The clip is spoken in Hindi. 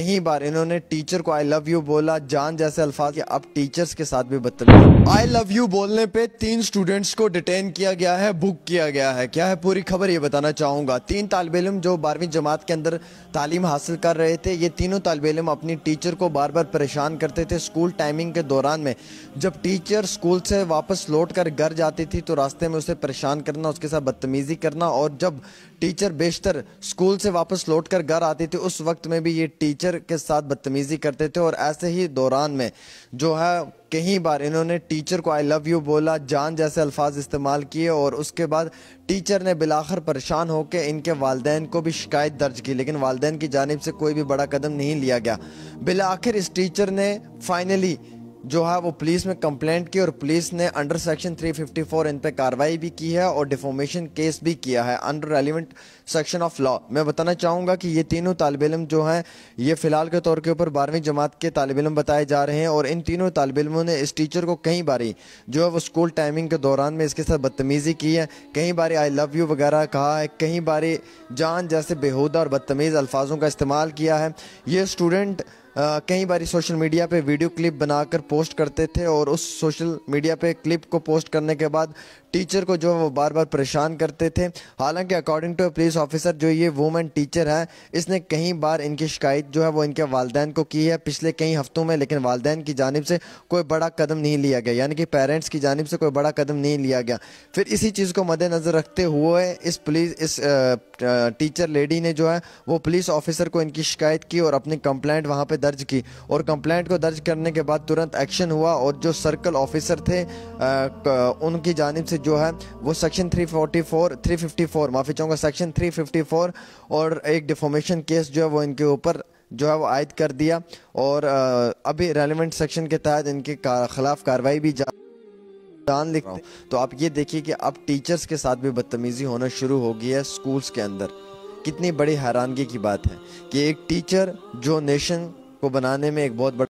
कई बार इन्होंने टीचर को आई लव यू बोला जान जैसे अल्फाज अब टीचर्स के साथ भी बदतमीज आई लव यू बोलने पे तीन स्टूडेंट्स को डिटेन किया गया है बुक किया गया है क्या है पूरी खबर ये बताना चाहूंगा तीन तालब इलम जो बारहवीं जमात के अंदर तालीम हासिल कर रहे थे ये तीनों तालब इलम अपनी टीचर को बार बार परेशान करते थे स्कूल टाइमिंग के दौरान में जब टीचर स्कूल से वापस लौट कर घर जाती थी तो रास्ते में उसे परेशान करना उसके साथ बदतमीज़ी करना और जब टीचर बेशतर स्कूल से वापस लौटकर घर आती थी उस वक्त में भी ये टीचर के साथ बदतमीज़ी करते थे और ऐसे ही दौरान में जो है कहीं बार इन्होंने टीचर को आई लव यू बोला जान जैसे अल्फाज इस्तेमाल किए और उसके बाद टीचर ने बिलाखर परेशान होकर इनके वालदेन को भी शिकायत दर्ज की लेकिन वालदेन की जानब से कोई भी बड़ा कदम नहीं लिया गया बिलाखिर इस टीचर ने फाइनली जो है वो पुलिस में कंप्लेंट की और पुलिस ने अंडर सेक्शन 354 इन पे कार्रवाई भी की है और डिफॉर्मेशन केस भी किया है under relevant section of law मैं बताना चाहूँगा कि ये तीनों तालब इम जो हैं ये फ़िलहाल के तौर के ऊपर बारहवीं जमात के तालब इम बताए जा रहे हैं और इन तीनों तालब इलमों ने इस टीचर को कई बारी जो है वो स्कूल टाइमिंग के दौरान में इसके साथ बदतमीज़ी की है कई बारी आई लव यू वगैरह कहा है कई बारी जान जैसे बेहूदा और बदतमीज़ अल्फाजों का इस्तेमाल किया है ये स्टूडेंट कई बार सोशल मीडिया पे वीडियो क्लिप बनाकर पोस्ट करते थे और उस सोशल मीडिया पे क्लिप को पोस्ट करने के बाद टीचर को जो है वो बार बार परेशान करते थे हालांकि अकॉर्डिंग टू पुलिस ऑफिसर जो ये वुमेन टीचर है इसने कई बार इनकी शिकायत जो है वो इनके वालदेन को की है पिछले कई हफ्तों में लेकिन वालदेन की जानब से कोई बड़ा कदम नहीं लिया गया यानी कि पेरेंट्स की जानब से कोई बड़ा कदम नहीं लिया गया फिर इसी चीज़ को मद्देनज़र रखते हुए इस पुलिस इस टीचर लेडी ने जो है वो पुलिस ऑफिसर को इनकी शिकायत की और अपनी कंप्लेंट वहाँ पर दर्ज की और कंप्लेंट को दर्ज करने के बाद तुरंत एक्शन हुआ और जो सर्कल ऑफिसर थे आ, उनकी जानब से जो है वो सेक्शन 344 354 माफ़ी चाहूँगा सेक्शन 354 और एक डिफॉर्मेशन केस जो है वो इनके ऊपर जो है वो आयद कर दिया और आ, अभी रेलिवेंट सेक्शन के तहत इनके खिलाफ कार्रवाई भी जा जान लिख तो आप ये देखिए कि अब टीचर्स के साथ भी बदतमीज़ी होना शुरू हो गई है स्कूल्स के अंदर कितनी बड़ी हैरानगी की बात है कि एक टीचर जो नेशन को बनाने में एक बहुत बड़ा